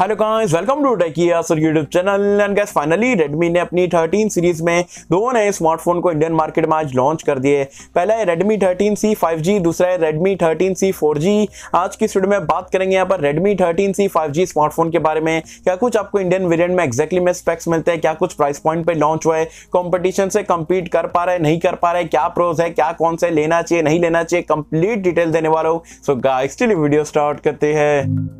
hello guys welcome to sir YouTube channel and guys finally Redmi ने अपनी 13 series में दो नए स्मार्टफोन को इंडियन मार्केट में आज लॉन्च कर दिए पहला है रेडमी 13C 5G दूसरा है रेडमी 13C 4G आज की स्टूडियो में बात करेंगे यहाँ पर रेडमी 13C 5G स्मार्टफोन के बारे में क्या कुछ आपको इंडियन वेरियंट में एक्जैक्टली में स्पेक्स मिलते हैं क्या कुछ प्राइस पॉइंट पर लॉन्च हुआ है कॉम्पिटिशन से कम्पीट कर पा रहे नहीं कर पा रहे क्या प्रोज है क्या कौन से लेना चाहिए नहीं लेना चाहिए कंप्लीट डिटेल देने वाला हूँ सो गाइस वीडियो स्टार्ट करते हैं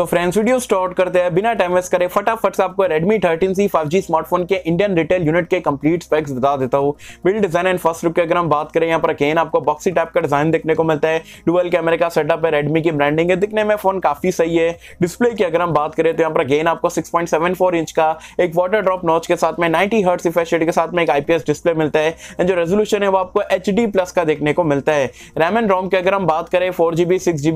सो फ्रेंड्स वीडियो स्टार्ट करते हैं बिना टाइम वेस्ट करे फटाफट से आपको Redmi 13C 5G स्मार्टफोन के इंडियन रिटेल यूनिट के कंप्लीट स्पेक्स बता देता हूँ build design and first look की अगर हम बात करें यहाँ पर अगेन आपको बॉक्सी टाइप का डिजाइन देखने को मिलता है डुअल कैमरे का सेटअप है रेडमी की ब्रांडिंग है दिखने में फोन काफी सही है डिस्प्ले की अगर हम बात करें तो यहाँ पर गेन आपको सिक्स इंच का एक वाटर ड्रॉप नॉच के साथ में नाइनटी हर्ट रिफ्रेश के साथ में एक आईपीएस डिस्प्ले मिलता है एंड जो रेजोल्यूशन है वो आपको एच प्लस का देखने को मिलता है रैम एंड रोम की अगर हम बात करें फोर जीबी सिक्स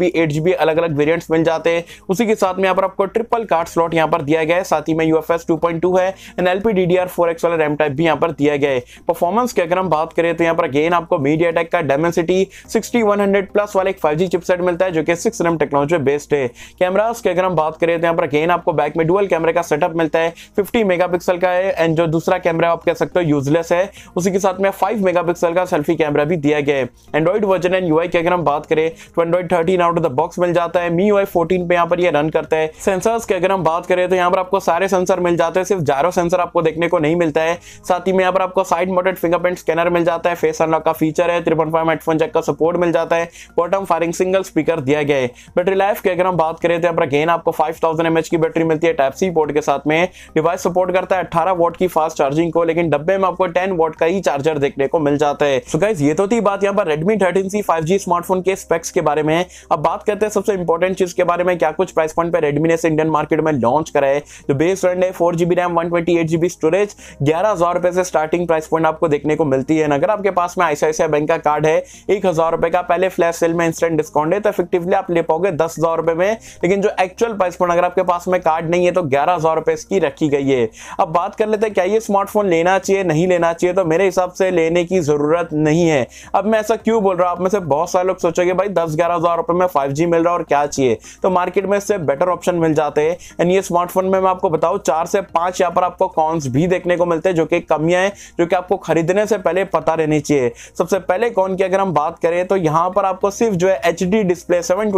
अलग अलग वेरियंट्स मिल जाते हैं उसी के साथ में यहाँ पर आपको ट्रिपल कार्ड स्लॉट यहाँ पर दिया गया है साथ ही में U F S two point two है and L P D D R four X वाला रैम टाइप भी यहाँ पर दिया गया है परफॉर्मेंस की अगर हम बात करें तो यहाँ पर अगेन आपको मीडिया टेक का Dimensity sixty one hundred plus वाला एक फाइव जी चिपसेट मिलता है जो कि सिक्स रैम टेक्नोलॉजी बेस्ड है कैमराज की अगर हम बात करें तो यहाँ पर अगेन आपको बैक में डुअल कैमरे का सेटअप मिलता है फिफ्टी मेगा पिक्सल का है एंड जो दूसरा कैमरा आप कह सकते हो यूजलेस है उसी के साथ में फाइव मेगा पिक्सल का सेल्फी कैमरा भी दिया गया है Android version and U I की अगर हम बात करें तो Android thirteen out of the box मिल जाता है मी यू आई फोर्टीन पे यहाँ पर यह रन रन करता है सेंसर्स की अगर हम बात करें तो यहाँ पर आपको सारे सेंसर मिल जाते हैं सिर्फ जारो सेंसर आपको देखने को नहीं मिलता है साथ ही में यहाँ पर आपको साइड मोटेड फिंगरप्रिंट स्कैनर मिल जाता है फेस अनलॉक का फीचर है त्रिपन फाइव हेडफोन जैक का सपोर्ट मिल जाता है बॉटम फायरिंग सिंगल स्पीकर दिया गया है बैटरी लाइफ की अगर हम बात करें तो यहाँ पर गेन आपको फाइव थाउजेंड की बैटरी मिलती है टाइप सी पोर्ट के साथ में डिवाइस सपोर्ट करता है अठारह वोट की फास्ट चार्जिंग को लेकिन डब्बे में आपको टेन वोट का ही चार्जर देखने को मिल जाता है सो गाइज ये तो थी बात यहाँ पर Redmi thirteen C five G smartphone के स्पेक्स के बारे में अब बात करते हैं सबसे इंपॉर्टेंट चीज के बारे में क्या कुछ प्राइस प्राइस पॉइंट पर रेडमी ने इंडियन मार्केट में लॉन्च करा है जो बेस फ्रेंड है four GB RAM one twenty eight GB storage ग्यारह हजार रुपए से स्टार्टिंग प्राइस पॉइंट आपको देखने को मिलती है अगर आपके पास में आईसीआईसी बैंक का कार्ड है एक हजार रुपए का पहले फ्लैश सेल में इंस्टेंट डिस्काउंट है तो इफेक्टिवली आप ले पाओगे दस हजार रुपए में लेकिन जो एक्चुअल प्राइस पॉइंट अगर आपके पास में कार्ड नहीं है तो ग्यारह हजार रुपए इसकी रखी गई है अब बात कर लेते हैं क्या ये स्मार्टफोन लेना चाहिए नहीं लेना चाहिए तो मेरे हिसाब से लेने की जरूरत नहीं है अब मैं ऐसा क्यों बोल रहा हूं आप में से बहुत सारे लोग सोचेंगे भाई दस ग्यारह हजार रुपए में फाइव मिल रहा है और क्या चाहिए तो मार्केट में इससे इससे बेटर ऑप्शन मिल जाते हैं एंड ये स्मार्टफोन में मैं आपको बताऊँ चार से पांच यहाँ पर आपको कॉन्स भी देखने को मिलते हैं जो कि कमियां हैं जो कि आपको खरीदने से पहले पता रहनी चाहिए सबसे पहले कौन की अगर हम बात करें तो यहाँ पर आपको सिर्फ जो है एच डिस्प्ले सेवन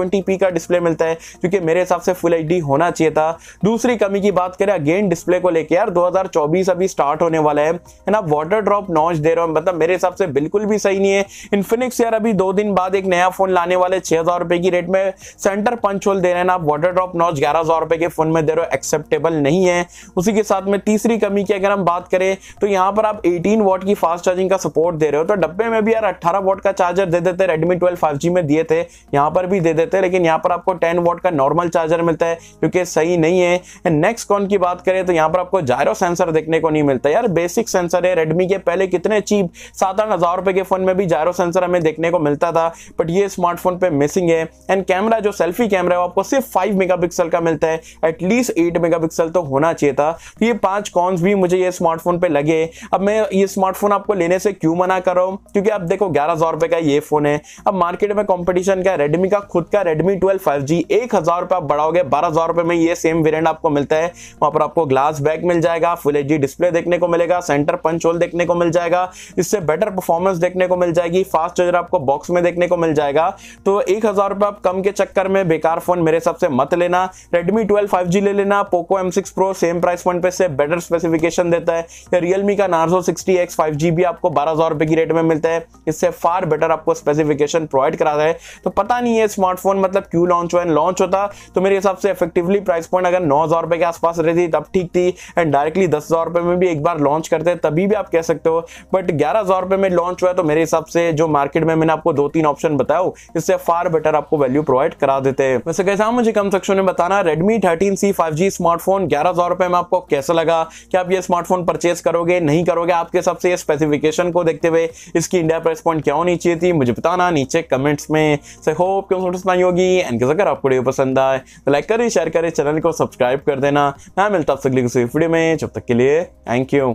का डिस्प्ले मिलता है जो कि मेरे हिसाब से फुल एच होना चाहिए था दूसरी कमी की बात करें अगेन डिस्प्ले को लेकर यार दो अभी स्टार्ट होने वाला है ना आप वाटर ड्रॉप नॉच दे रहे हो मतलब मेरे हिसाब से बिल्कुल भी सही नहीं है इन्फिनिक्स यार अभी दो दिन बाद एक नया फोन लाने वाले छह हजार रुपए की रेट में सेंटर पंच होल दे रहे हैं आप वाटर वाटर ड्रॉप नॉच ग्यारह हजार रुपए के फोन में दे रहे हो एक्सेप्टेबल नहीं है उसी के साथ में तीसरी कमी की अगर हम बात करें तो यहाँ पर आप 18 वॉट की फास्ट चार्जिंग का सपोर्ट दे रहे हो तो डब्बे में भी यार 18 वॉट का चार्जर दे देते रेडमी ट्वेल्व फाइव में दिए थे यहाँ पर भी दे देते लेकिन यहाँ पर आपको टेन वॉट का नॉर्मल चार्जर मिलता है क्योंकि सही नहीं है नेक्स्ट कॉन की बात करें तो यहाँ पर आपको जायरो सेंसर देखने को नहीं मिलता यार बेसिक सेंसर है रेडमी के पहले कितने चीप सात आठ हजार रुपए के फोन में भी जायरो सेंसर हमें देखने को मिलता था बट ये स्मार्टफोन पे मिसिंग है एंड कैमरा जो सेल्फी कैमरा है वो आपको सिर्फ फाइव मेगापिक्सल का मिलता है एटलीस्ट एट मेगापिक्सल तो होना चाहिए था तो ये पांच कॉन्स भी मुझे ये स्मार्टफोन पे लगे अब मैं ये स्मार्टफोन आपको लेने से क्यों मना कर रहा हूँ क्योंकि आप देखो ग्यारह हजार रुपये का ये फोन है अब मार्केट में कॉम्पिटिशन का रेडमी का खुद का रेडमी ट्वेल्व फाइव जी एक हजार रुपये आप बढ़ाओगे बारह हजार रुपये में ये सेम वेरियंट आपको मिलता है वहां पर आपको ग्लास बैक मिल जाएगा फुल एच डिस्प्ले देखने को मिलेगा सेंटर पंच होल देखने को मिल जाएगा इससे बेटर परफॉर्मेंस देखने को मिल जाएगी फास्ट चार्जर आपको बॉक्स में देखने को मिल जाएगा तो एक हजार रुपये आप कम के चक्कर में बेकार फोन मेरे हिसाब से मत मत लेना रेडमी ट्वेल्व फाइव ले लेना Poco M six Pro same price point पे से बेटर स्पेसिफिकेशन देता है या रियलमी का Narzo sixty X five G भी आपको बारह हजार रुपए की रेट में मिलता है इससे फार बेटर आपको स्पेसिफिकेशन प्रोवाइड करा रहा है तो पता नहीं है स्मार्टफोन मतलब क्यों लॉन्च हुआ लॉन्च होता तो मेरे हिसाब से इफेक्टिवली प्राइस पॉइंट अगर नौ हजार रुपए के आसपास रहती तब ठीक थी एंड डायरेक्टली दस हजार रुपए में भी एक बार लॉन्च करते तभी भी आप कह सकते हो बट ग्यारह हजार रुपए में लॉन्च हुआ तो मेरे हिसाब से जो मार्केट में मैंने आपको दो तीन ऑप्शन बताया इससे फार बेटर आपको वैल्यू प्रोवाइड करा देते हैं वैसे कैसा हाँ, मुझे कम सेक्शन में बताना Redmi thirteen C five G smartphone ग्यारह हजार रुपए में आपको कैसा लगा क्या आप ये स्मार्टफोन परचेज करोगे नहीं करोगे आपके हिसाब से स्पेसिफिकेशन को देखते हुए इसकी इंडिया प्राइस पॉइंट क्या होनी चाहिए थी मुझे बताना नीचे कमेंट्स में से होप क्यों समझ नहीं होगी एंड अगर आपको वीडियो पसंद आए तो लाइक करें शेयर करें चैनल को सब्सक्राइब कर देना मैं मिलता आपसे अगली किसी वीडियो में जब तक के लिए थैंक यू